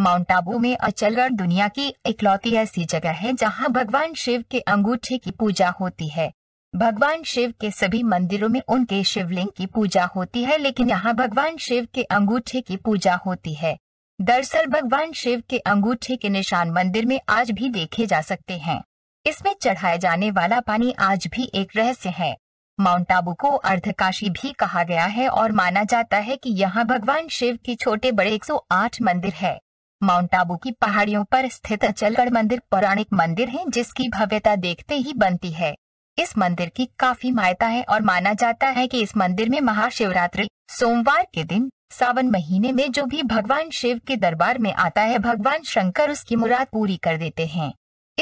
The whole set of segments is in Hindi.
माउंट आबू में अचलगढ़ दुनिया की इकलौती ऐसी जगह है जहां भगवान शिव के अंगूठे की पूजा होती है भगवान शिव के सभी मंदिरों में उनके शिवलिंग की पूजा होती है लेकिन यहाँ भगवान शिव के अंगूठे की पूजा होती है दरअसल भगवान शिव के अंगूठे के निशान मंदिर में आज भी देखे जा सकते हैं इसमें चढ़ाए जाने वाला पानी आज भी एक रहस्य है माउंट आबू को अर्धकाशी भी कहा गया है और माना जाता है कि यहाँ भगवान शिव के छोटे बड़े 108 मंदिर है माउंट आबू की पहाड़ियों पर स्थित अचलगढ़ मंदिर पौराणिक मंदिर है जिसकी भव्यता देखते ही बनती है इस मंदिर की काफी मान्यता है और माना जाता है कि इस मंदिर में महाशिवरात्रि सोमवार के दिन सावन महीने में जो भी भगवान शिव के दरबार में आता है भगवान शंकर उसकी मुराद पूरी कर देते हैं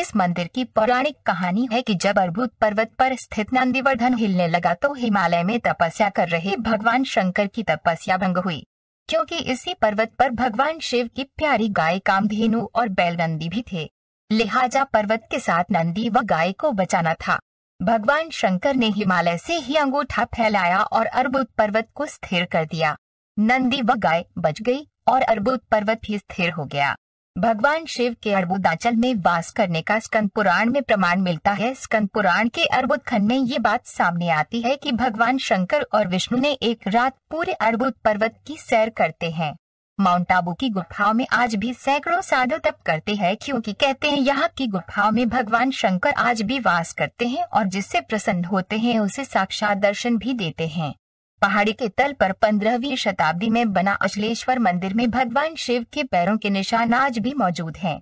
इस मंदिर की पौराणिक कहानी है कि जब अर्भुत पर्वत पर स्थित नंदीवर्धन हिलने लगा तो हिमालय में तपस्या कर रहे भगवान शंकर की तपस्या भंग हुई क्योंकि इसी पर्वत पर भगवान शिव की प्यारी गाय कामधेनु और बैल नंदी भी थे लिहाजा पर्वत के साथ नंदी व गाय को बचाना था भगवान शंकर ने हिमालय से ही अंगूठा फैलाया और अर्बुद पर्वत को स्थिर कर दिया नंदी व गाय बच गई और अर्बुद पर्वत भी स्थिर हो गया भगवान शिव के अर्बुदाचल में वास करने का स्कंद पुराण में प्रमाण मिलता है स्कंद पुराण के अर्बुद खंड में ये बात सामने आती है कि भगवान शंकर और विष्णु ने एक रात पूरे अर्बुद पर्वत की सैर करते हैं माउंट आबू की गुफाओं में आज भी सैकड़ों साधु तप करते हैं क्योंकि कहते हैं यहाँ की गुफाओं में भगवान शंकर आज भी वास करते हैं और जिससे प्रसन्न होते हैं उसे साक्षात दर्शन भी देते हैं पहाड़ी के तल पर पंद्रहवीं शताब्दी में बना अचलेश्वर मंदिर में भगवान शिव के पैरों के निशान आज भी मौजूद हैं।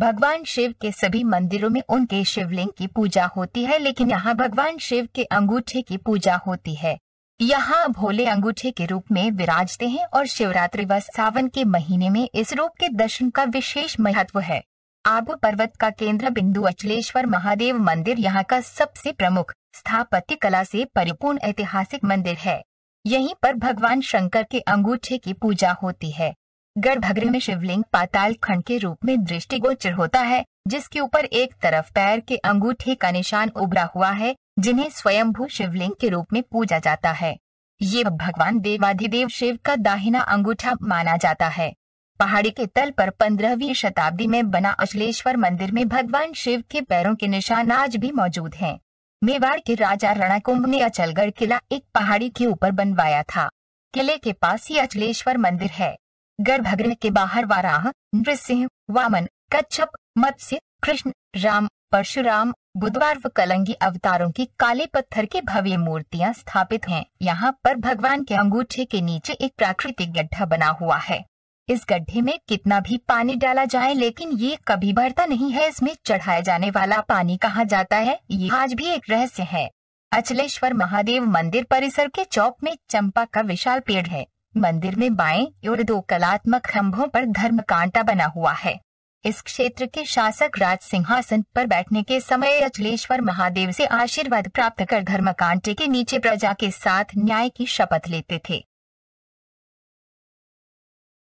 भगवान शिव के सभी मंदिरों में उनके शिवलिंग की पूजा होती है लेकिन यहाँ भगवान शिव के अंगूठे की पूजा होती है यहाँ भोले अंगूठे के रूप में विराजते हैं और शिवरात्रि व सावन के महीने में इस रूप के दर्शन का विशेष महत्व है आबू पर्वत का केंद्र बिंदु अचलेश्वर महादेव मंदिर यहाँ का सबसे प्रमुख स्थापत्य कला से परिपूर्ण ऐतिहासिक मंदिर है यहीं पर भगवान शंकर के अंगूठे की पूजा होती है गर्भगृह में शिवलिंग पाताल खंड के रूप में दृष्टिगोचर होता है जिसके ऊपर एक तरफ पैर के अंगूठे का निशान उभरा हुआ है जिन्हें स्वयंभू शिवलिंग के रूप में पूजा जाता है ये भगवान देवाधिदेव शिव का दाहिना अंगूठा माना जाता है पहाड़ी के तल पर पंद्रहवीं शताब्दी में बना अश्लेश्वर मंदिर में भगवान शिव के पैरों के निशान आज भी मौजूद हैं। मेवाड़ के राजा रणाकुंभ ने अचलगढ़ किला एक पहाड़ी के ऊपर बनवाया था किले के पास ही अचलेश्वर मंदिर है गर्भगृह के बाहर वाराह नृसिंह वामन कच्छप मत्स्य कृष्ण राम परशुराम बुधवार व कलंगी अवतारों की काले पत्थर के भव्य मूर्तियां स्थापित हैं। यहाँ पर भगवान के अंगूठे के नीचे एक प्राकृतिक गड्ढा बना हुआ है इस गड्ढे में कितना भी पानी डाला जाए लेकिन ये कभी भरता नहीं है इसमें चढ़ाया जाने वाला पानी कहा जाता है ये आज भी एक रहस्य है अचलेश्वर महादेव मंदिर परिसर के चौक में चंपा का विशाल पेड़ है मंदिर में बाएं और दो कलात्मक खम्भों पर धर्म कांटा बना हुआ है इस क्षेत्र के शासक राज सिंहासन पर बैठने के समय अचलेश्वर महादेव से आशीर्वाद प्राप्त कर धर्म कांटे के नीचे प्रजा के साथ न्याय की शपथ लेते थे